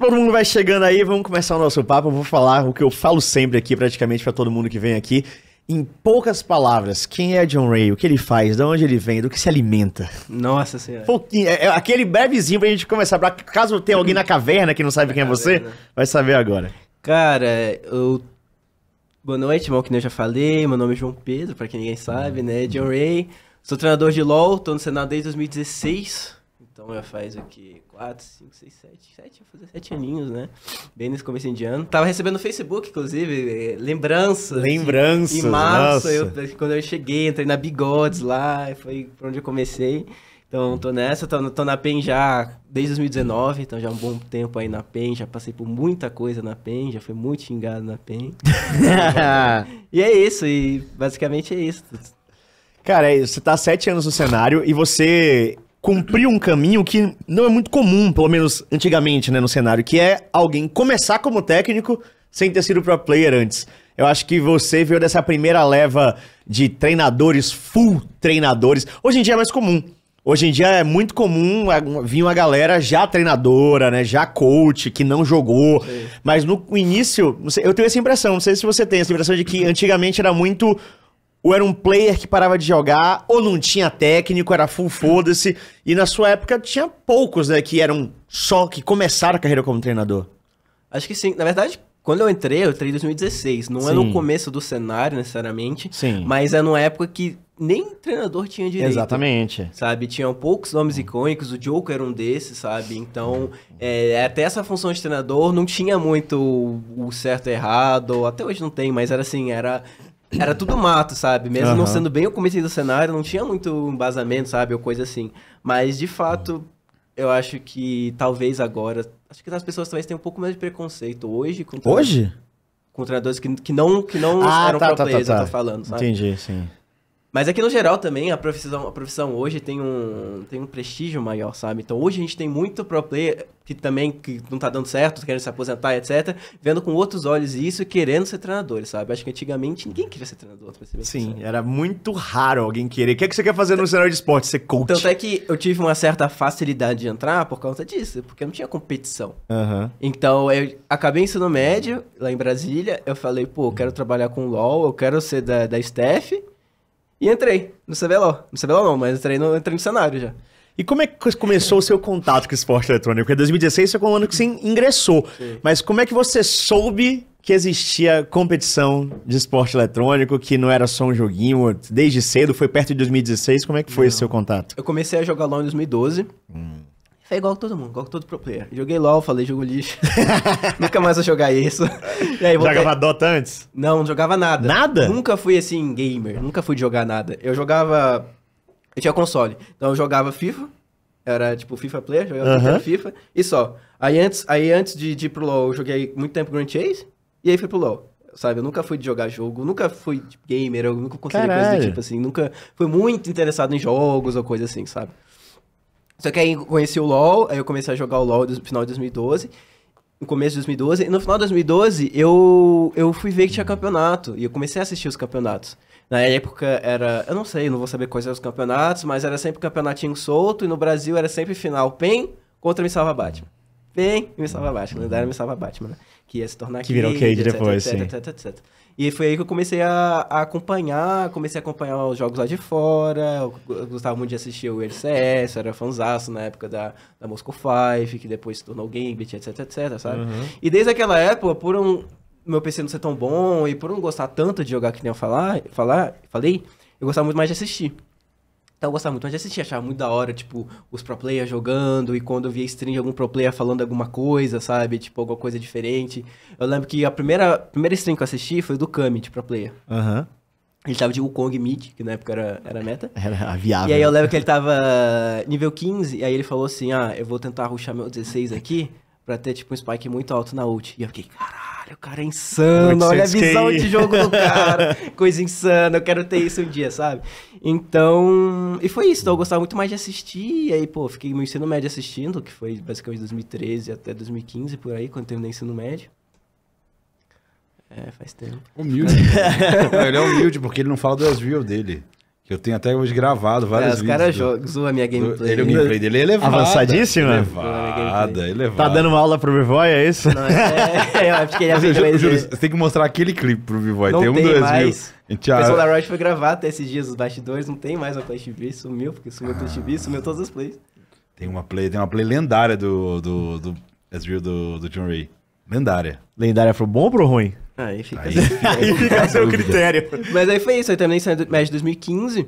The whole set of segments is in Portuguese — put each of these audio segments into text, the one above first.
Todo mundo vai chegando aí, vamos começar o nosso papo. Eu vou falar o que eu falo sempre aqui, praticamente, para todo mundo que vem aqui. Em poucas palavras, quem é John Ray? O que ele faz? De onde ele vem? Do que se alimenta? Nossa senhora. Pouquinho, é, é aquele brevezinho pra gente começar. Pra, caso tenha alguém na caverna que não sabe na quem caverna. é você, vai saber agora. Cara, eu... Boa noite, mal que eu já falei. Meu nome é João Pedro, pra quem ninguém sabe, né? John Ray. Sou treinador de LoL, tô no Senado desde 2016. Então já faz aqui 4, 5, 6, 7, 7, fazer 7 aninhos, né? Bem nesse começo de ano. Tava recebendo no Facebook, inclusive, eh, lembranças. Lembranças. Em março, eu, quando eu cheguei, entrei na Bigodes lá, foi por onde eu comecei. Então tô nessa, tô, tô, na PEN já desde 2019, então já um bom tempo aí na PEN, já passei por muita coisa na PEN, já fui muito xingado na PEN. e é isso, e basicamente é isso. Cara, é você tá há sete anos no cenário e você cumpriu um caminho que não é muito comum, pelo menos antigamente, né, no cenário, que é alguém começar como técnico sem ter sido pro player antes. Eu acho que você veio dessa primeira leva de treinadores, full treinadores. Hoje em dia é mais comum. Hoje em dia é muito comum vir uma galera já treinadora, né? Já coach, que não jogou. Sim. Mas no início, eu tenho essa impressão, não sei se você tem essa impressão de que antigamente era muito ou era um player que parava de jogar, ou não tinha técnico, era full foda-se. E na sua época tinha poucos, né, que eram só, que começaram a carreira como treinador. Acho que sim. Na verdade, quando eu entrei, eu entrei em 2016. Não sim. é no começo do cenário, necessariamente. Sim. Mas é numa época que nem treinador tinha direito. Exatamente. Sabe? Tinham poucos nomes icônicos, o Joker era um desses, sabe? Então, é, até essa função de treinador não tinha muito o certo e errado, até hoje não tem, mas era assim, era era tudo mato, sabe? Mesmo uhum. não sendo bem o começo do cenário, não tinha muito embasamento, sabe? Ou coisa assim. Mas, de fato, eu acho que talvez agora. Acho que as pessoas talvez tenham um pouco mais de preconceito hoje. Com hoje? Com treinadores que, que não, que não ah, eram tá, pro tá, players, tá, tá. eu tô tá. falando, sabe? Entendi, sim. Mas aqui no geral também, a profissão, a profissão hoje tem um, tem um prestígio maior, sabe? Então hoje a gente tem muito pro player que também que não tá dando certo, querendo se aposentar, etc. Vendo com outros olhos isso e querendo ser treinador, sabe? Acho que antigamente ninguém queria ser treinador. Ser Sim, era muito raro alguém querer. O que, é que você quer fazer no cenário de esporte? Ser coach? Tanto é que eu tive uma certa facilidade de entrar por causa disso, porque não tinha competição. Uhum. Então eu acabei ensino médio lá em Brasília, eu falei, pô, eu quero trabalhar com LOL, eu quero ser da, da Steph e entrei no CBLOL. No CBLOL não, mas entrei no, entrei no cenário já. E como é que começou o seu contato com esporte eletrônico? Porque 2016 foi o ano que você ingressou. Sim. Mas como é que você soube que existia competição de esporte eletrônico, que não era só um joguinho, desde cedo, foi perto de 2016, como é que foi não. esse seu contato? Eu comecei a jogar LoL em 2012. Hum. É igual todo mundo, igual todo pro player. Joguei LOL, falei jogo lixo. Nunca mais vou jogar isso. e aí, Jogava Dota antes? Não, não jogava nada. Nada? Nunca fui assim, gamer. Nunca fui jogar nada. Eu jogava. Eu tinha console. Então eu jogava FIFA. Era tipo FIFA player, jogava uh -huh. FIFA e só. Aí antes, aí antes de, de ir pro LOL, eu joguei muito tempo Grand Chase. E aí fui pro LOL sabe? Eu nunca fui de jogar jogo, nunca fui gamer, eu nunca consegui coisa do tipo assim, nunca fui muito interessado em jogos ou coisa assim, sabe? Só que aí conheci o LoL, aí eu comecei a jogar o LoL no final de 2012. No começo de 2012. E no final de 2012, eu, eu fui ver que tinha campeonato. E eu comecei a assistir os campeonatos. Na época era. Eu não sei, não vou saber quais eram os campeonatos, mas era sempre campeonatinho solto. E no Brasil era sempre final PEN contra Me Salva Batman. PEN e Me Salva Batman. Lendário Me Salva Batman, né? Que ia se tornar Que virou Cade depois, etc, sim. Etc, etc, etc. E foi aí que eu comecei a, a, acompanhar, comecei a acompanhar os jogos lá de fora. Eu gostava muito de assistir o LCS, era fanzaço na época da, da Moscow Five, que depois se tornou Gambit, etc, etc, sabe? Uhum. E desde aquela época, por um meu PC não ser tão bom e por não gostar tanto de jogar que nem eu falar, falar, falei, eu gostava muito mais de assistir. Então eu gostava muito, mas já assistir, achava muito da hora, tipo, os pro players jogando, e quando eu via stream de algum pro player falando alguma coisa, sabe? Tipo, alguma coisa diferente. Eu lembro que a primeira, primeira stream que eu assisti foi do Kami, de pro player. Aham. Uhum. Ele tava de Wukong Mid, que na época era, era meta. Era viável. E aí eu lembro que ele tava eh, nível 15, e aí ele falou assim, ah, eu vou tentar ruxar meu 16 aqui, pra ter, tipo, um spike muito alto na ult. E eu fiquei, caralho. Caralho, o cara é insano, olha a visão de jogo do cara. Coisa insana, eu quero ter isso um dia, sabe? Então. E foi isso, então eu gostava muito mais de assistir. E aí, pô, fiquei no ensino médio assistindo, que foi basicamente 2013 até 2015, por aí, quando terminei ensino médio. É, faz tempo. Humilde. Né? ele é humilde porque ele não fala do desvio dele. Eu tenho até hoje gravado vários é, os caras jogam, zoam a minha gameplay. Ele, é o é gameplay dele é elevado. Avançadíssima? Elevada, elevada. Tá dando uma aula pro B-Boy, é isso? Não, é, é, eu acho que ele é juro, juro, juro, você tem que mostrar aquele clipe pro B-Boy. Tem um, tem dois mais. mil. O pessoal da Riot foi gravar até esses dias os bastidores, não tem mais a Play TV, sumiu, porque sumiu a Play TV, sumiu todas as plays. Tem uma play, tem uma play lendária do, do, do do, do John Ray. Lendária. Lendária pro bom ou pro ruim? Aí fica, aí, aí fica a seu critério. Mas aí foi isso, eu terminei saindo médio de 2015.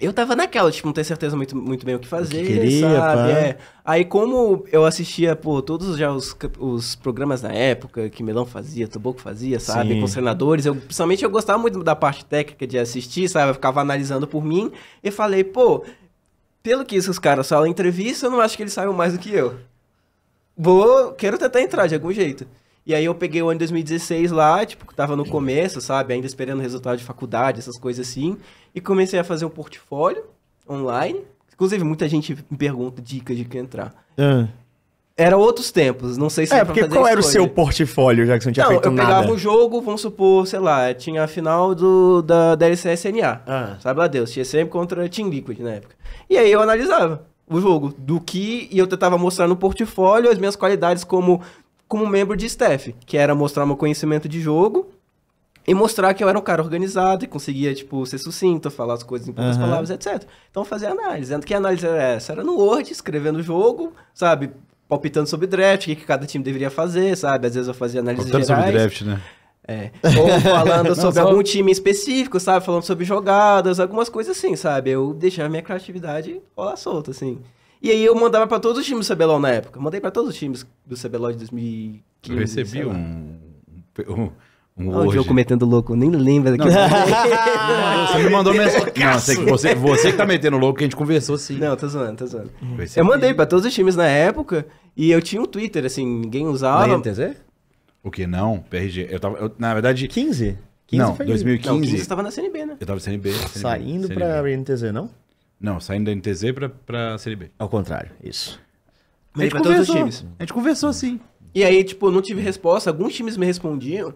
Eu tava naquela, tipo, não ter certeza muito, muito bem o que fazer, o que queria, sabe? É. Aí como eu assistia, pô, todos já os, os programas na época que Melão fazia, Toboco fazia, sabe? Sim. Com os treinadores, eu, principalmente eu gostava muito da parte técnica de assistir, sabe? Eu ficava analisando por mim e falei, pô, pelo que esses caras falam em entrevista, eu não acho que eles saibam mais do que eu. Vou, quero tentar entrar de algum jeito. E aí eu peguei o ano de 2016 lá, tipo, tava no começo, sabe? Ainda esperando o resultado de faculdade, essas coisas assim. E comecei a fazer um portfólio online. Inclusive, muita gente me pergunta dicas de que entrar. Ah. Era outros tempos, não sei se É, porque qual era o seu portfólio, já que você não tinha não, feito nada? eu pegava um jogo, vamos supor, sei lá, tinha a final do, da, da LCSNA. Ah. Sabe lá Deus, tinha sempre contra Team Liquid na época. E aí eu analisava o jogo, do que, e eu tentava mostrar no portfólio as minhas qualidades como como membro de staff, que era mostrar meu conhecimento de jogo e mostrar que eu era um cara organizado e conseguia, tipo, ser sucinto, falar as coisas em poucas uhum. palavras, etc. Então fazer análise. Que análise era essa? Era no Word, escrevendo o jogo, sabe? Palpitando sobre draft, o que, que cada time deveria fazer, sabe? Às vezes eu fazia análise Palpitando gerais. sobre draft, né? É. Ou falando Não, sobre só... algum time específico, sabe? Falando sobre jogadas, algumas coisas assim, sabe? Eu deixava minha criatividade rolar solta, assim. E aí eu mandava para todos os times do CBLOL na época. Mandei para todos os times do CBLOL de 2015. Eu recebi um, um... Um Olha o metendo louco, nem lembra daquilo. você me mandou mensagem. Não, que você, você que tá metendo louco, que a gente conversou sim. Não, tô zoando, tô zoando. Uhum. Eu mandei pra todos os times na época e eu tinha um Twitter, assim, ninguém usava. Na INTZ? O que não? PRG. Eu tava, eu, na verdade... 15? 15 não, 2015. Não, 15 você tava na CNB, né? Eu tava na CNB. CNB Saindo CNB. pra INTZ, não? Não, saindo da NTZ pra, pra Série B. Ao contrário, isso. Mas é a gente conversou, times. a gente conversou assim. E aí, tipo, eu não tive resposta, alguns times me respondiam.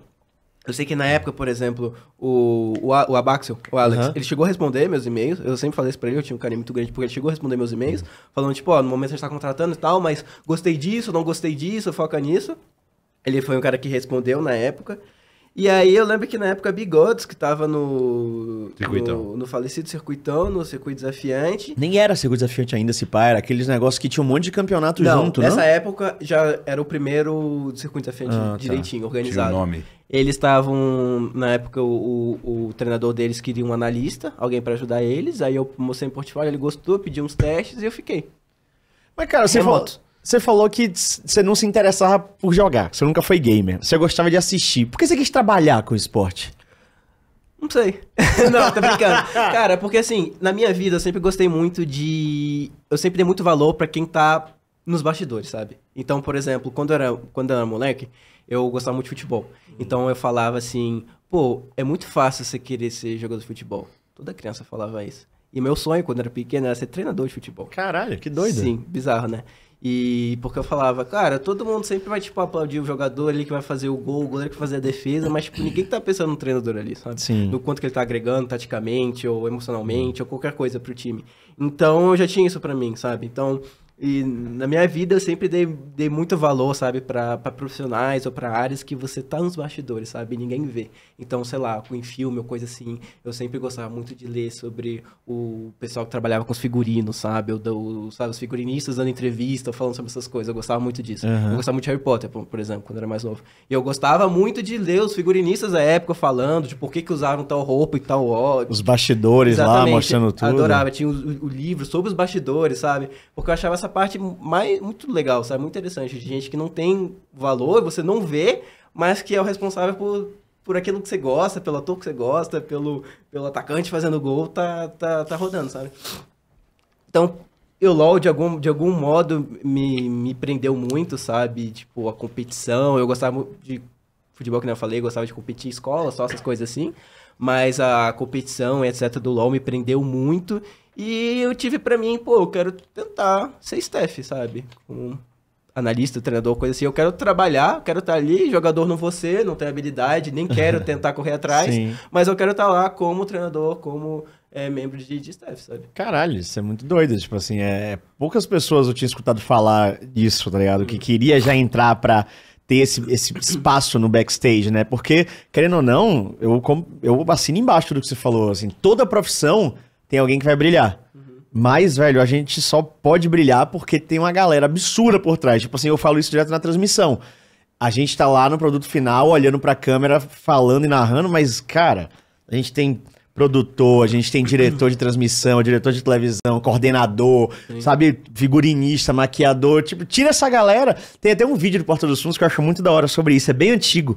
Eu sei que na época, por exemplo, o, o, o Abaxel, o Alex, uhum. ele chegou a responder meus e-mails. Eu sempre falei isso pra ele, eu tinha um carinho muito grande, porque ele chegou a responder meus e-mails, uhum. falando, tipo, ó, no momento a gente tá contratando e tal, mas gostei disso, não gostei disso, foca nisso. Ele foi um cara que respondeu na época. E aí eu lembro que na época Bigodes, que tava no. Circuitão. No, no falecido circuitão, no circuito desafiante. Nem era circuito desafiante ainda, se pá, era aqueles negócios que tinha um monte de campeonato não, junto, nessa né? não? Nessa época já era o primeiro circuito desafiante ah, tá. direitinho, tá. organizado. Tinha nome. Eles estavam. Na época, o, o, o, treinador deles queria um analista, alguém para ajudar eles. Aí eu mostrei em portfólio, ele gostou, pediu uns testes e eu fiquei. Mas, cara, você volta falou. Você falou que você não se interessava por jogar, você nunca foi gamer, você gostava de assistir. Por que você quis trabalhar com esporte? Não sei. não, tô brincando. Cara, porque assim, na minha vida eu sempre gostei muito de. Eu sempre dei muito valor para quem tá nos bastidores, sabe? Então, por exemplo, quando eu era, quando eu era moleque, eu gostava muito de futebol. Então eu falava assim, pô, é muito fácil você querer ser jogador de futebol. Toda criança falava isso. E meu sonho, quando eu era pequeno, era ser treinador de futebol. Caralho, que doido. Sim, bizarro, né? E porque eu falava, cara, todo mundo sempre vai, tipo, aplaudir o jogador ali que vai fazer o gol, o goleiro que vai fazer a defesa, mas, tipo, ninguém tá pensando no treinador ali, sabe? Sim. No quanto que ele tá agregando taticamente, ou emocionalmente, ou qualquer coisa pro time. Então, eu já tinha isso para mim, sabe? Então, e na minha vida eu sempre dei, dei muito valor, sabe, para profissionais ou para áreas que você tá nos bastidores, sabe, e ninguém vê. Então, sei lá, em filme ou coisa assim, eu sempre gostava muito de ler sobre o pessoal que trabalhava com os figurinos, sabe, ou do, sabe, os figurinistas dando entrevista, falando sobre essas coisas. Eu gostava muito disso. Uhum. Eu gostava muito de Harry Potter, por exemplo, quando eu era mais novo. E eu gostava muito de ler os figurinistas da época falando de por que que usavam tal roupa e tal ódio. Os bastidores Exatamente. lá mostrando tudo. Adorava, tinha o, o livro sobre os bastidores, sabe? Porque eu achava essa essa parte mais, muito legal, sabe? Muito interessante. De gente que não tem valor, você não vê, mas que é o responsável por, por aquilo que você gosta, pelo ator que você gosta, pelo, pelo atacante fazendo gol, tá, tá, tá rodando, sabe? Então, o LoL, de algum, de algum modo, me, me prendeu muito, sabe? Tipo, a competição. Eu gostava de futebol, que eu falei, eu gostava de competir em escola, só essas coisas assim. Mas a competição, etc., do LoL me prendeu muito. E eu tive para mim, pô, eu quero tentar ser staff, sabe? Um analista, treinador, coisa assim. Eu quero trabalhar, quero estar tá ali, jogador não você, não tenho habilidade, nem quero tentar correr atrás, mas eu quero estar tá lá como treinador, como é, membro de, de staff, sabe? Caralho, isso é muito doido. Tipo assim, é, é poucas pessoas eu tinha escutado falar disso, tá ligado? Que hum. queria já entrar pra ter esse, esse espaço no backstage, né? Porque, querendo ou não, eu, eu assino embaixo do que você falou, assim, toda profissão tem alguém que vai brilhar. Uhum. Mas, velho, a gente só pode brilhar porque tem uma galera absurda por trás. Tipo assim, eu falo isso direto na transmissão. A gente tá lá no produto final, olhando pra câmera, falando e narrando, mas, cara, a gente tem produtor, a gente tem diretor de transmissão, diretor de televisão, coordenador, Sim. sabe, figurinista, maquiador, tipo, tira essa galera. Tem até um vídeo do Porta dos Fundos que eu acho muito da hora sobre isso, é bem antigo.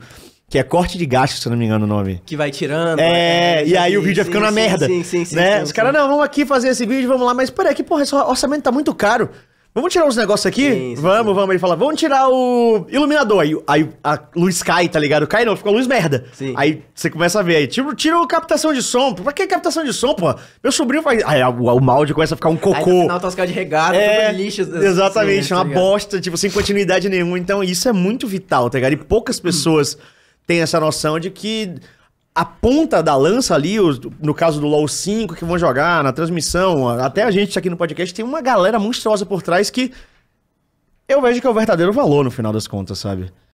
Que é corte de gasto, se eu não me engano o nome. Que vai tirando. É, é e aí sim, o vídeo vai ficando sim, uma merda. Sim, sim, sim. Né? Os caras, não, vamos aqui fazer esse vídeo, vamos lá. Mas peraí, que porra, esse orçamento tá muito caro. Vamos tirar uns negócios aqui? Sim, sim, vamos, sim. vamos. Ele fala, vamos tirar o iluminador. Aí, aí a luz cai, tá ligado? Cai não, ficou luz merda. Sim. Aí você começa a ver aí, tipo, tira a captação de som. Pra que captação de som, pô? Meu sobrinho faz... Aí o, o mouse começa a ficar um cocô. Aí no final tá de regada, é, lixo. Assim, exatamente, assim, uma tá bosta, tipo, sem continuidade nenhuma. Então isso é muito vital, tá ligado? E poucas pessoas têm essa noção de que a ponta da lança ali, no caso do LoL 5, que vão jogar na transmissão, até a gente aqui no podcast, tem uma galera monstruosa por trás que eu vejo que é o verdadeiro valor no final das contas, sabe?